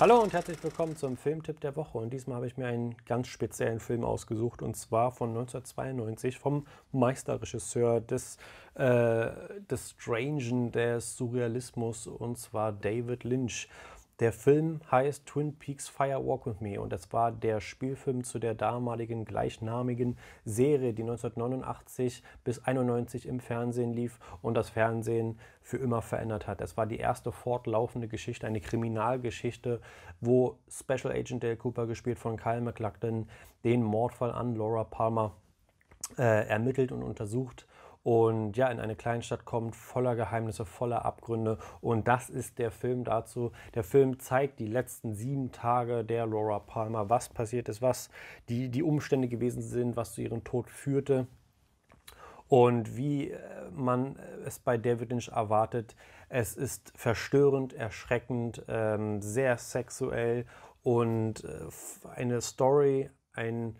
Hallo und herzlich willkommen zum Filmtipp der Woche. Und diesmal habe ich mir einen ganz speziellen Film ausgesucht und zwar von 1992 vom Meisterregisseur des, äh, des Strangen, des Surrealismus und zwar David Lynch. Der Film heißt Twin Peaks Fire Walk With Me und es war der Spielfilm zu der damaligen gleichnamigen Serie, die 1989 bis 91 im Fernsehen lief und das Fernsehen für immer verändert hat. Es war die erste fortlaufende Geschichte, eine Kriminalgeschichte, wo Special Agent Dale Cooper, gespielt von Kyle MacLachlan, den Mordfall an Laura Palmer äh, ermittelt und untersucht und ja, in eine Kleinstadt kommt, voller Geheimnisse, voller Abgründe. Und das ist der Film dazu. Der Film zeigt die letzten sieben Tage der Laura Palmer, was passiert ist, was die, die Umstände gewesen sind, was zu ihrem Tod führte. Und wie äh, man äh, es bei David Lynch erwartet, es ist verstörend, erschreckend, ähm, sehr sexuell und äh, eine Story, ein,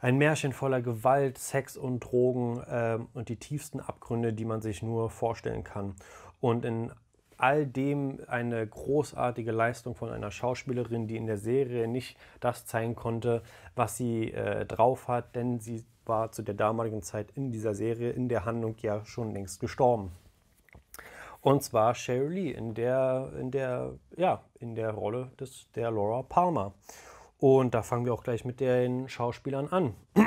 ein Märchen voller Gewalt, Sex und Drogen äh, und die tiefsten Abgründe, die man sich nur vorstellen kann. Und in all dem eine großartige Leistung von einer Schauspielerin, die in der Serie nicht das zeigen konnte, was sie äh, drauf hat, denn sie war zu der damaligen Zeit in dieser Serie, in der Handlung ja schon längst gestorben. Und zwar Sherry Lee in der, in der, ja, in der Rolle des, der Laura Palmer. Und da fangen wir auch gleich mit den Schauspielern an.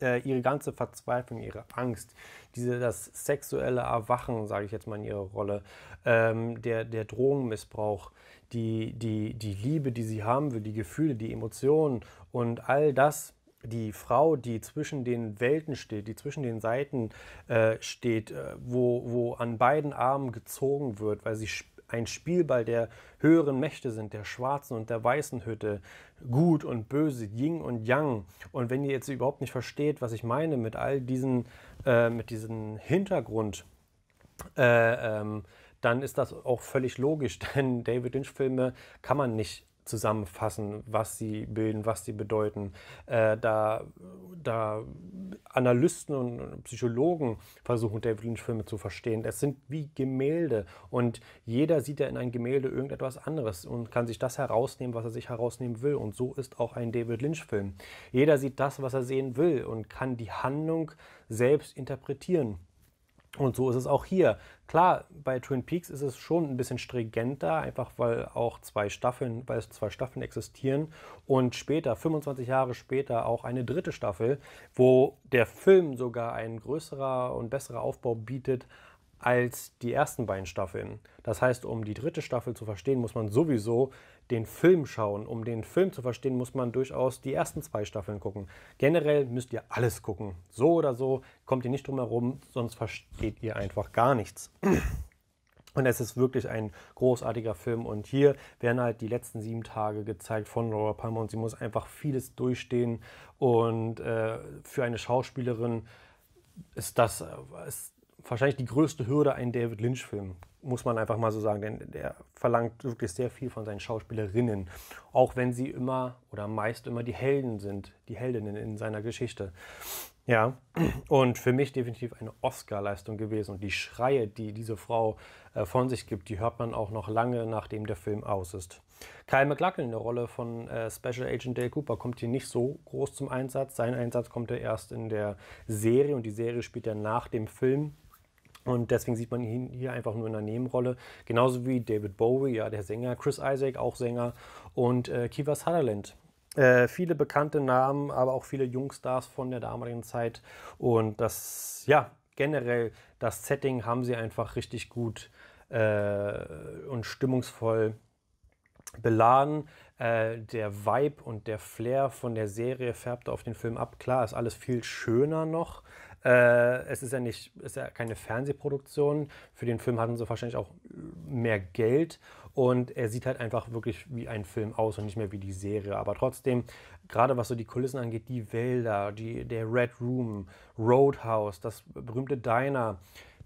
Äh, ihre ganze Verzweiflung, ihre Angst, diese, das sexuelle Erwachen, sage ich jetzt mal in ihrer Rolle, ähm, der, der Drogenmissbrauch, die, die, die Liebe, die sie haben will, die Gefühle, die Emotionen und all das, die Frau, die zwischen den Welten steht, die zwischen den Seiten äh, steht, äh, wo, wo an beiden Armen gezogen wird, weil sie spielt ein Spielball der höheren Mächte sind, der schwarzen und der weißen Hütte, gut und böse, Yin und Yang. Und wenn ihr jetzt überhaupt nicht versteht, was ich meine mit all diesen, äh, mit diesem Hintergrund, äh, ähm, dann ist das auch völlig logisch, denn David Lynch-Filme kann man nicht zusammenfassen, was sie bilden, was sie bedeuten. Äh, da, da Analysten und Psychologen versuchen, David Lynch-Filme zu verstehen. Es sind wie Gemälde und jeder sieht ja in ein Gemälde irgendetwas anderes und kann sich das herausnehmen, was er sich herausnehmen will. Und so ist auch ein David Lynch-Film. Jeder sieht das, was er sehen will und kann die Handlung selbst interpretieren. Und so ist es auch hier. Klar, bei Twin Peaks ist es schon ein bisschen stringenter, einfach weil auch zwei Staffeln, weil es zwei Staffeln existieren und später, 25 Jahre später, auch eine dritte Staffel, wo der Film sogar ein größerer und besserer Aufbau bietet als die ersten beiden Staffeln. Das heißt, um die dritte Staffel zu verstehen, muss man sowieso den Film schauen. Um den Film zu verstehen, muss man durchaus die ersten zwei Staffeln gucken. Generell müsst ihr alles gucken. So oder so kommt ihr nicht drum herum, sonst versteht ihr einfach gar nichts. Und es ist wirklich ein großartiger Film. Und hier werden halt die letzten sieben Tage gezeigt von Laura Palmer. Und sie muss einfach vieles durchstehen. Und äh, für eine Schauspielerin ist das, äh, ist wahrscheinlich die größte Hürde ein David Lynch-Film, muss man einfach mal so sagen, denn der verlangt wirklich sehr viel von seinen Schauspielerinnen, auch wenn sie immer oder meist immer die Helden sind, die Heldinnen in seiner Geschichte. Ja, und für mich definitiv eine Oscar-Leistung gewesen. Und die Schreie, die diese Frau äh, von sich gibt, die hört man auch noch lange, nachdem der Film aus ist. Kyle MacLachlan in der Rolle von äh, Special Agent Dale Cooper kommt hier nicht so groß zum Einsatz. Sein Einsatz kommt er erst in der Serie und die Serie spielt er nach dem Film. Und deswegen sieht man ihn hier einfach nur in einer Nebenrolle. Genauso wie David Bowie, ja, der Sänger, Chris Isaac, auch Sänger, und äh, Kiva Sutherland. Äh, viele bekannte Namen, aber auch viele Jungstars von der damaligen Zeit. Und das, ja, generell, das Setting haben sie einfach richtig gut äh, und stimmungsvoll beladen. Äh, der Vibe und der Flair von der Serie färbt auf den Film ab. Klar, ist alles viel schöner noch, äh, es ist ja nicht, ist ja keine Fernsehproduktion. Für den Film hatten sie wahrscheinlich auch mehr Geld und er sieht halt einfach wirklich wie ein Film aus und nicht mehr wie die Serie. Aber trotzdem, gerade was so die Kulissen angeht, die Wälder, die, der Red Room, Roadhouse, das berühmte Diner,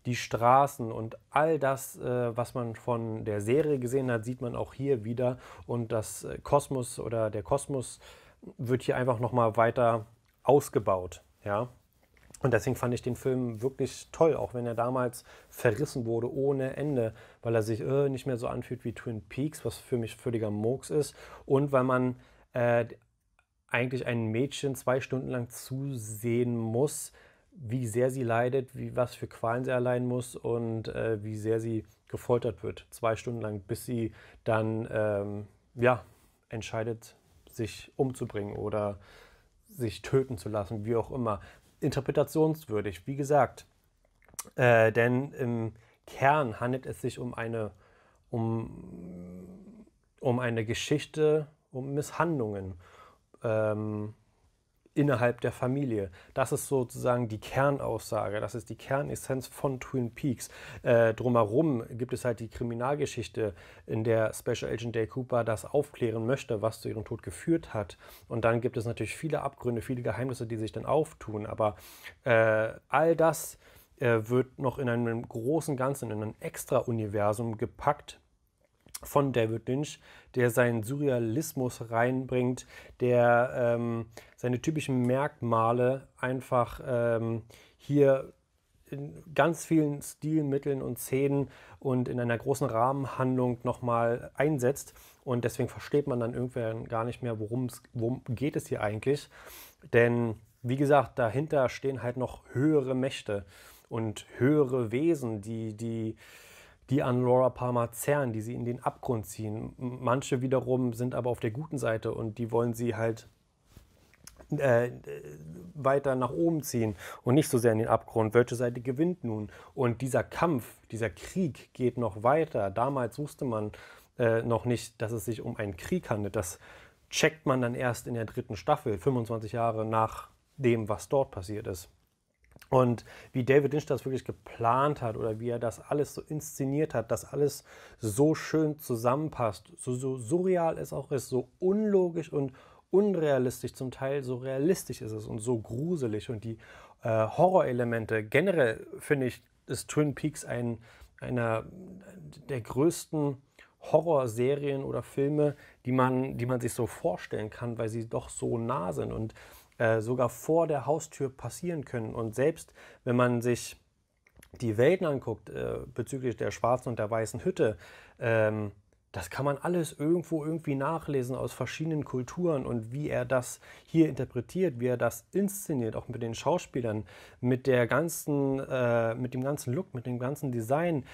die Straßen und all das, äh, was man von der Serie gesehen hat, sieht man auch hier wieder. Und das äh, Kosmos oder der Kosmos wird hier einfach nochmal weiter ausgebaut. Ja. Und deswegen fand ich den Film wirklich toll, auch wenn er damals verrissen wurde ohne Ende, weil er sich äh, nicht mehr so anfühlt wie Twin Peaks, was für mich völliger Murks ist. Und weil man äh, eigentlich ein Mädchen zwei Stunden lang zusehen muss, wie sehr sie leidet, wie, was für Qualen sie erleiden muss und äh, wie sehr sie gefoltert wird. Zwei Stunden lang, bis sie dann ähm, ja, entscheidet, sich umzubringen oder sich töten zu lassen, wie auch immer interpretationswürdig, wie gesagt. Äh, denn im Kern handelt es sich um eine, um, um eine Geschichte, um Misshandlungen. Ähm, innerhalb der Familie. Das ist sozusagen die Kernaussage, das ist die Kernessenz von Twin Peaks. Äh, drumherum gibt es halt die Kriminalgeschichte, in der Special Agent Day Cooper das aufklären möchte, was zu ihrem Tod geführt hat. Und dann gibt es natürlich viele Abgründe, viele Geheimnisse, die sich dann auftun. Aber äh, all das äh, wird noch in einem großen Ganzen, in ein Extra-Universum gepackt von David Lynch, der seinen Surrealismus reinbringt, der ähm, seine typischen Merkmale einfach ähm, hier in ganz vielen Stilmitteln und Szenen und in einer großen Rahmenhandlung nochmal einsetzt. Und deswegen versteht man dann irgendwann gar nicht mehr, worum geht es hier eigentlich. Denn, wie gesagt, dahinter stehen halt noch höhere Mächte und höhere Wesen, die, die die an Laura Palmer zerren, die sie in den Abgrund ziehen. Manche wiederum sind aber auf der guten Seite und die wollen sie halt äh, weiter nach oben ziehen und nicht so sehr in den Abgrund. Welche Seite gewinnt nun? Und dieser Kampf, dieser Krieg geht noch weiter. Damals wusste man äh, noch nicht, dass es sich um einen Krieg handelt. Das checkt man dann erst in der dritten Staffel, 25 Jahre nach dem, was dort passiert ist. Und wie David Lynch das wirklich geplant hat oder wie er das alles so inszeniert hat, dass alles so schön zusammenpasst, so, so surreal es auch ist, so unlogisch und unrealistisch zum Teil, so realistisch ist es und so gruselig. Und die äh, Horrorelemente generell, finde ich, ist Twin Peaks ein, einer der größten Horrorserien oder Filme, die man, die man sich so vorstellen kann, weil sie doch so nah sind. Und äh, sogar vor der Haustür passieren können. Und selbst wenn man sich die Welten anguckt äh, bezüglich der schwarzen und der weißen Hütte, ähm, das kann man alles irgendwo irgendwie nachlesen aus verschiedenen Kulturen und wie er das hier interpretiert, wie er das inszeniert, auch mit den Schauspielern, mit der ganzen, äh, mit dem ganzen Look, mit dem ganzen Design,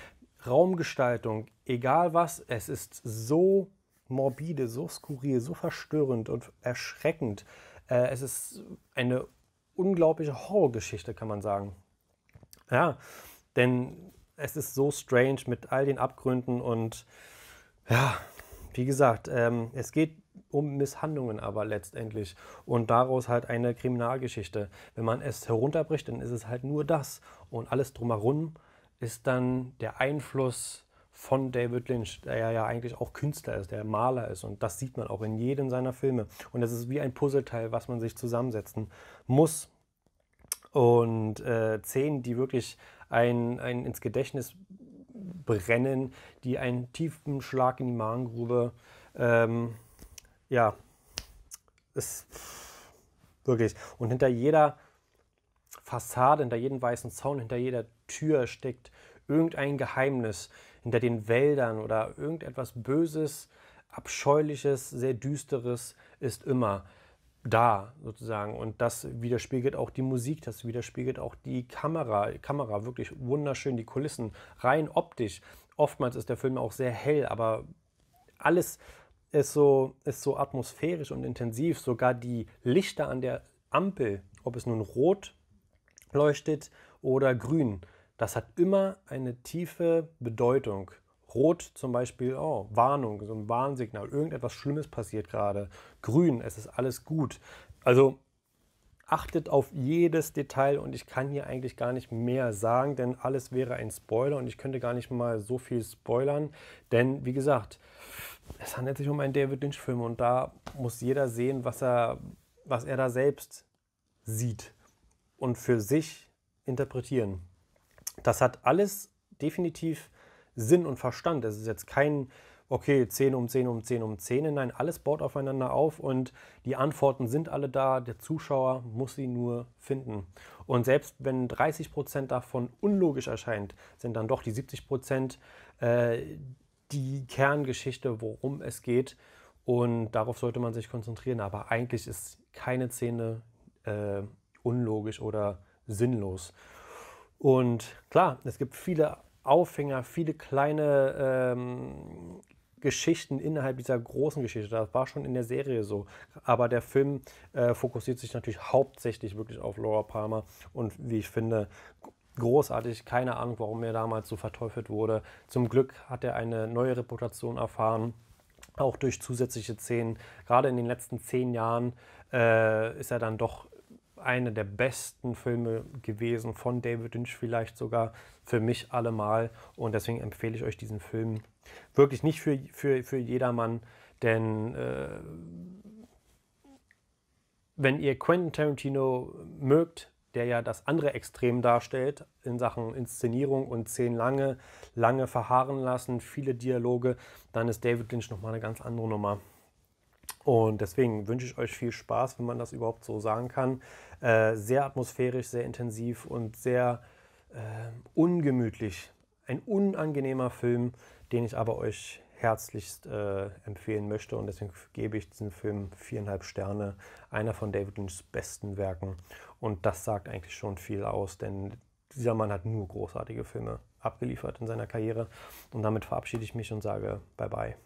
Raumgestaltung, egal was, es ist so morbide, so skurril, so verstörend und erschreckend. Äh, es ist eine unglaubliche Horrorgeschichte, kann man sagen. Ja, denn es ist so strange mit all den Abgründen und ja, wie gesagt, ähm, es geht um Misshandlungen aber letztendlich und daraus halt eine Kriminalgeschichte. Wenn man es herunterbricht, dann ist es halt nur das und alles drumherum ist dann der Einfluss von David Lynch, der ja eigentlich auch Künstler ist, der Maler ist. Und das sieht man auch in jedem seiner Filme. Und das ist wie ein Puzzleteil, was man sich zusammensetzen muss. Und äh, Szenen, die wirklich ein, ein ins Gedächtnis brennen, die einen tiefen Schlag in die Magengrube, ähm, ja, ist wirklich. Und hinter jeder Fassade, hinter jedem weißen Zaun, hinter jeder Tür steckt irgendein Geheimnis, hinter den Wäldern oder irgendetwas Böses, Abscheuliches, sehr Düsteres ist immer da sozusagen. Und das widerspiegelt auch die Musik, das widerspiegelt auch die Kamera. Die Kamera wirklich wunderschön, die Kulissen, rein optisch. Oftmals ist der Film auch sehr hell, aber alles ist so, ist so atmosphärisch und intensiv. Sogar die Lichter an der Ampel, ob es nun rot leuchtet oder grün, das hat immer eine tiefe Bedeutung. Rot zum Beispiel, oh, Warnung, so ein Warnsignal, irgendetwas Schlimmes passiert gerade. Grün, es ist alles gut. Also achtet auf jedes Detail und ich kann hier eigentlich gar nicht mehr sagen, denn alles wäre ein Spoiler und ich könnte gar nicht mal so viel spoilern, denn wie gesagt, es handelt sich um einen David Lynch-Film und da muss jeder sehen, was er, was er da selbst sieht und für sich interpretieren. Das hat alles definitiv Sinn und Verstand. Es ist jetzt kein, okay, 10 um 10 um 10 um 10. Nein, alles baut aufeinander auf und die Antworten sind alle da. Der Zuschauer muss sie nur finden. Und selbst wenn 30% Prozent davon unlogisch erscheint, sind dann doch die 70% Prozent äh, die Kerngeschichte, worum es geht. Und darauf sollte man sich konzentrieren. Aber eigentlich ist keine Szene äh, unlogisch oder sinnlos. Und klar, es gibt viele Aufhänger, viele kleine ähm, Geschichten innerhalb dieser großen Geschichte. Das war schon in der Serie so. Aber der Film äh, fokussiert sich natürlich hauptsächlich wirklich auf Laura Palmer und wie ich finde, großartig. Keine Ahnung, warum er damals so verteufelt wurde. Zum Glück hat er eine neue Reputation erfahren. Auch durch zusätzliche Szenen. Gerade in den letzten zehn Jahren äh, ist er dann doch einer der besten Filme gewesen von David Lynch, vielleicht sogar für mich allemal. Und deswegen empfehle ich euch diesen Film wirklich nicht für, für, für jedermann, denn äh, wenn ihr Quentin Tarantino mögt, der ja das andere Extrem darstellt in Sachen Inszenierung und Szenen lange, lange verharren lassen, viele Dialoge, dann ist David Lynch nochmal eine ganz andere Nummer. Und deswegen wünsche ich euch viel Spaß, wenn man das überhaupt so sagen kann. Äh, sehr atmosphärisch, sehr intensiv und sehr äh, ungemütlich. Ein unangenehmer Film, den ich aber euch herzlichst äh, empfehlen möchte. Und deswegen gebe ich diesen Film viereinhalb Sterne, einer von David Lynchs besten Werken. Und das sagt eigentlich schon viel aus, denn dieser Mann hat nur großartige Filme abgeliefert in seiner Karriere. Und damit verabschiede ich mich und sage Bye-bye.